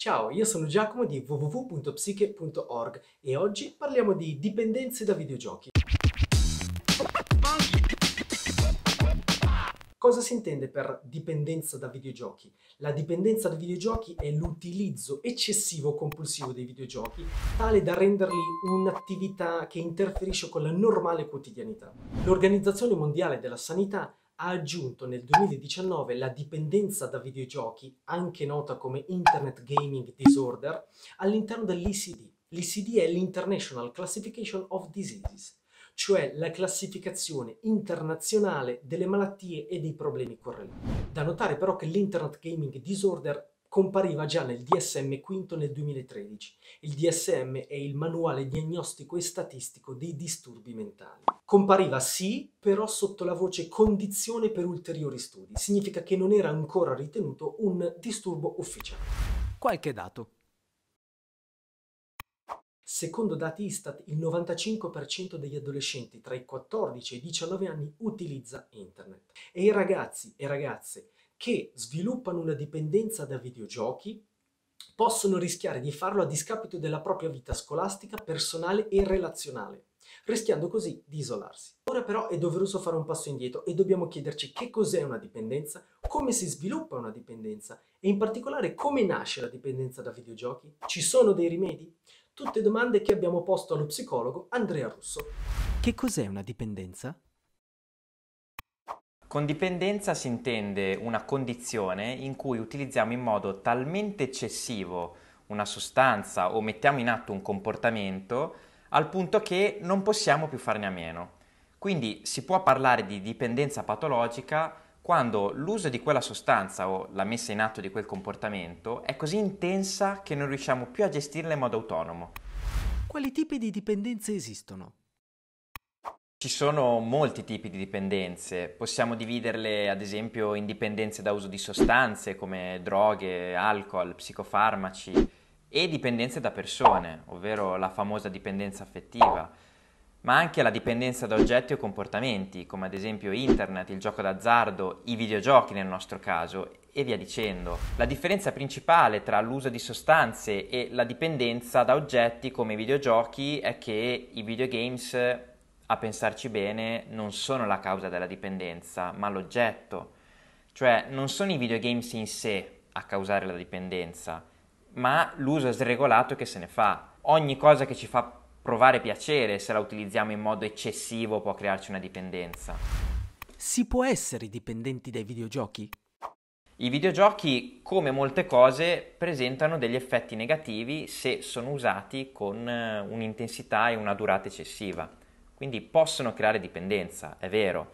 Ciao, io sono Giacomo di www.psiche.org e oggi parliamo di dipendenze da videogiochi. Cosa si intende per dipendenza da videogiochi? La dipendenza da videogiochi è l'utilizzo eccessivo compulsivo dei videogiochi, tale da renderli un'attività che interferisce con la normale quotidianità. L'Organizzazione Mondiale della Sanità ha aggiunto nel 2019 la dipendenza da videogiochi, anche nota come Internet Gaming Disorder, all'interno dell'ICD. L'ICD è l'International Classification of Diseases, cioè la classificazione internazionale delle malattie e dei problemi correlati. Da notare però che l'Internet Gaming Disorder compariva già nel DSM V nel 2013. Il DSM è il manuale diagnostico e statistico dei disturbi mentali. Compariva sì, però sotto la voce condizione per ulteriori studi. Significa che non era ancora ritenuto un disturbo ufficiale. Qualche dato. Secondo dati Istat, il 95% degli adolescenti tra i 14 e i 19 anni utilizza internet e i ragazzi e ragazze che sviluppano una dipendenza da videogiochi possono rischiare di farlo a discapito della propria vita scolastica, personale e relazionale, rischiando così di isolarsi. Ora però è doveroso fare un passo indietro e dobbiamo chiederci che cos'è una dipendenza, come si sviluppa una dipendenza e in particolare come nasce la dipendenza da videogiochi. Ci sono dei rimedi? Tutte domande che abbiamo posto allo psicologo Andrea Russo. Che cos'è una dipendenza? Con dipendenza si intende una condizione in cui utilizziamo in modo talmente eccessivo una sostanza o mettiamo in atto un comportamento al punto che non possiamo più farne a meno. Quindi si può parlare di dipendenza patologica quando l'uso di quella sostanza o la messa in atto di quel comportamento è così intensa che non riusciamo più a gestirla in modo autonomo. Quali tipi di dipendenze esistono? Ci sono molti tipi di dipendenze, possiamo dividerle ad esempio in dipendenze da uso di sostanze come droghe, alcol, psicofarmaci e dipendenze da persone, ovvero la famosa dipendenza affettiva, ma anche la dipendenza da oggetti o comportamenti come ad esempio internet, il gioco d'azzardo, i videogiochi nel nostro caso e via dicendo. La differenza principale tra l'uso di sostanze e la dipendenza da oggetti come i videogiochi è che i videogames a pensarci bene, non sono la causa della dipendenza, ma l'oggetto. Cioè, non sono i videogames in sé a causare la dipendenza, ma l'uso sregolato che se ne fa. Ogni cosa che ci fa provare piacere, se la utilizziamo in modo eccessivo, può crearci una dipendenza. Si può essere dipendenti dai videogiochi? I videogiochi, come molte cose, presentano degli effetti negativi se sono usati con eh, un'intensità e una durata eccessiva. Quindi possono creare dipendenza, è vero.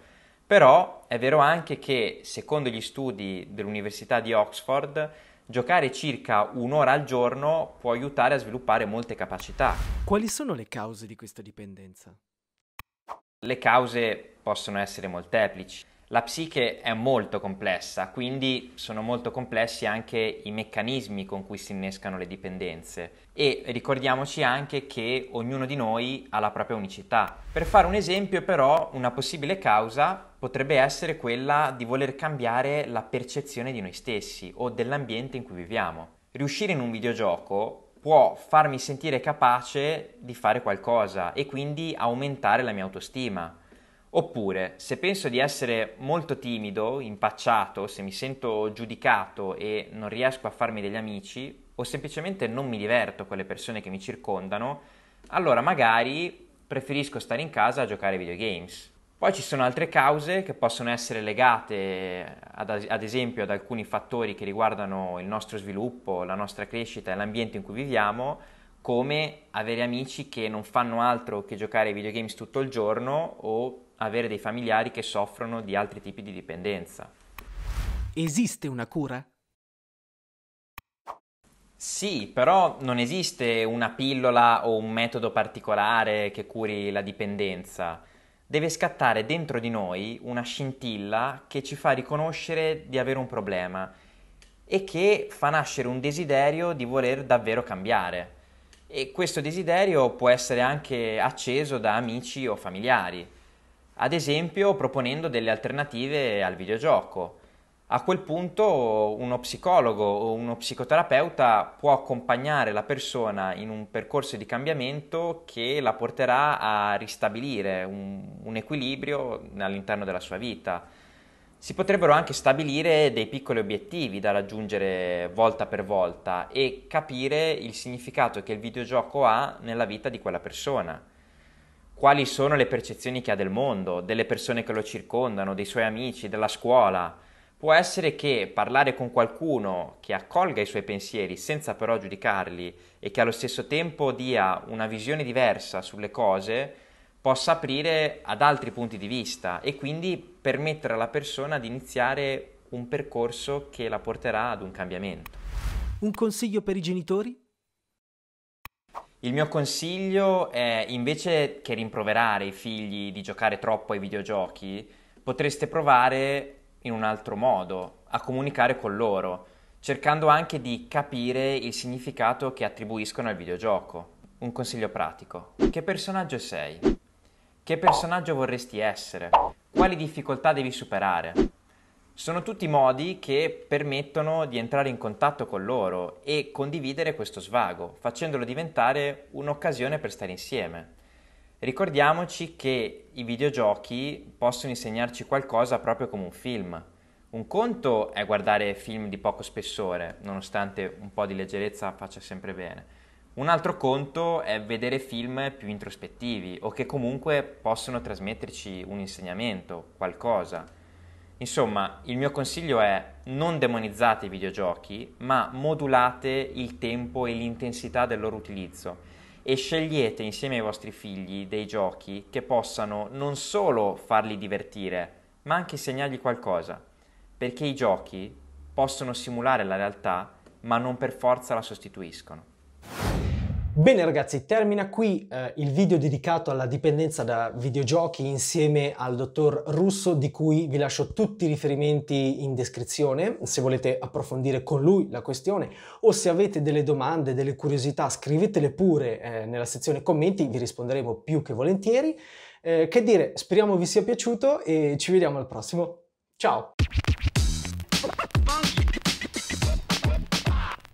Però è vero anche che, secondo gli studi dell'Università di Oxford, giocare circa un'ora al giorno può aiutare a sviluppare molte capacità. Quali sono le cause di questa dipendenza? Le cause possono essere molteplici. La psiche è molto complessa, quindi sono molto complessi anche i meccanismi con cui si innescano le dipendenze e ricordiamoci anche che ognuno di noi ha la propria unicità. Per fare un esempio però, una possibile causa potrebbe essere quella di voler cambiare la percezione di noi stessi o dell'ambiente in cui viviamo. Riuscire in un videogioco può farmi sentire capace di fare qualcosa e quindi aumentare la mia autostima Oppure, se penso di essere molto timido, impacciato, se mi sento giudicato e non riesco a farmi degli amici, o semplicemente non mi diverto con le persone che mi circondano, allora magari preferisco stare in casa a giocare ai videogames. Poi ci sono altre cause che possono essere legate ad, ad esempio ad alcuni fattori che riguardano il nostro sviluppo, la nostra crescita e l'ambiente in cui viviamo, come avere amici che non fanno altro che giocare ai videogames tutto il giorno o avere dei familiari che soffrono di altri tipi di dipendenza. Esiste una cura? Sì, però non esiste una pillola o un metodo particolare che curi la dipendenza. Deve scattare dentro di noi una scintilla che ci fa riconoscere di avere un problema e che fa nascere un desiderio di voler davvero cambiare. E questo desiderio può essere anche acceso da amici o familiari ad esempio proponendo delle alternative al videogioco. A quel punto uno psicologo o uno psicoterapeuta può accompagnare la persona in un percorso di cambiamento che la porterà a ristabilire un, un equilibrio all'interno della sua vita. Si potrebbero anche stabilire dei piccoli obiettivi da raggiungere volta per volta e capire il significato che il videogioco ha nella vita di quella persona quali sono le percezioni che ha del mondo, delle persone che lo circondano, dei suoi amici, della scuola. Può essere che parlare con qualcuno che accolga i suoi pensieri senza però giudicarli e che allo stesso tempo dia una visione diversa sulle cose possa aprire ad altri punti di vista e quindi permettere alla persona di iniziare un percorso che la porterà ad un cambiamento. Un consiglio per i genitori? Il mio consiglio è invece che rimproverare i figli di giocare troppo ai videogiochi, potreste provare in un altro modo a comunicare con loro, cercando anche di capire il significato che attribuiscono al videogioco. Un consiglio pratico. Che personaggio sei? Che personaggio vorresti essere? Quali difficoltà devi superare? Sono tutti modi che permettono di entrare in contatto con loro e condividere questo svago, facendolo diventare un'occasione per stare insieme. Ricordiamoci che i videogiochi possono insegnarci qualcosa proprio come un film. Un conto è guardare film di poco spessore, nonostante un po' di leggerezza faccia sempre bene. Un altro conto è vedere film più introspettivi o che comunque possono trasmetterci un insegnamento, qualcosa. Insomma, il mio consiglio è non demonizzate i videogiochi, ma modulate il tempo e l'intensità del loro utilizzo e scegliete insieme ai vostri figli dei giochi che possano non solo farli divertire, ma anche insegnargli qualcosa, perché i giochi possono simulare la realtà, ma non per forza la sostituiscono. Bene ragazzi, termina qui eh, il video dedicato alla dipendenza da videogiochi insieme al dottor Russo di cui vi lascio tutti i riferimenti in descrizione se volete approfondire con lui la questione o se avete delle domande, delle curiosità scrivetele pure eh, nella sezione commenti, vi risponderemo più che volentieri. Eh, che dire, speriamo vi sia piaciuto e ci vediamo al prossimo. Ciao!